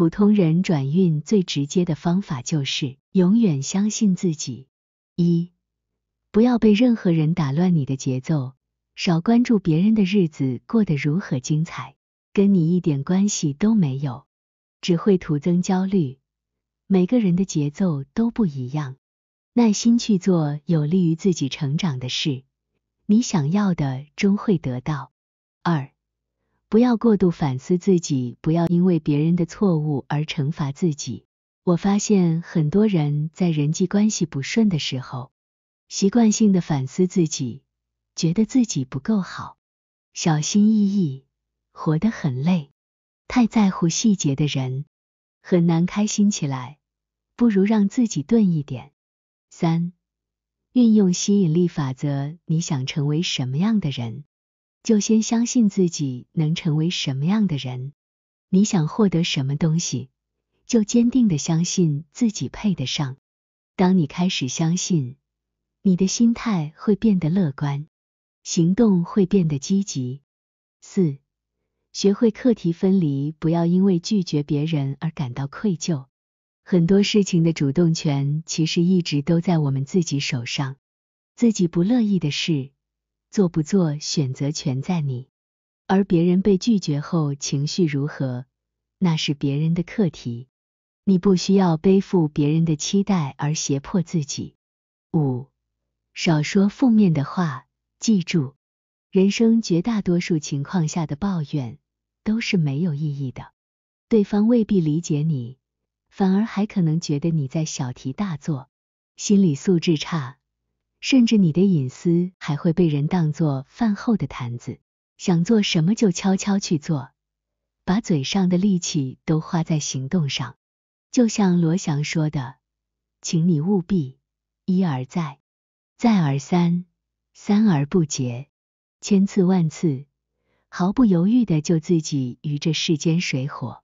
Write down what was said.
普通人转运最直接的方法就是永远相信自己。一，不要被任何人打乱你的节奏，少关注别人的日子过得如何精彩，跟你一点关系都没有，只会徒增焦虑。每个人的节奏都不一样，耐心去做有利于自己成长的事，你想要的终会得到。二。不要过度反思自己，不要因为别人的错误而惩罚自己。我发现很多人在人际关系不顺的时候，习惯性的反思自己，觉得自己不够好，小心翼翼，活得很累。太在乎细节的人，很难开心起来，不如让自己钝一点。三，运用吸引力法则，你想成为什么样的人？就先相信自己能成为什么样的人，你想获得什么东西，就坚定的相信自己配得上。当你开始相信，你的心态会变得乐观，行动会变得积极。四、学会课题分离，不要因为拒绝别人而感到愧疚。很多事情的主动权其实一直都在我们自己手上，自己不乐意的事。做不做选择权在你，而别人被拒绝后情绪如何，那是别人的课题，你不需要背负别人的期待而胁迫自己。五，少说负面的话，记住，人生绝大多数情况下的抱怨都是没有意义的，对方未必理解你，反而还可能觉得你在小题大做，心理素质差。甚至你的隐私还会被人当作饭后的谈资，想做什么就悄悄去做，把嘴上的力气都花在行动上。就像罗翔说的，请你务必一而再，再而三，三而不竭，千次万次，毫不犹豫的救自己于这世间水火。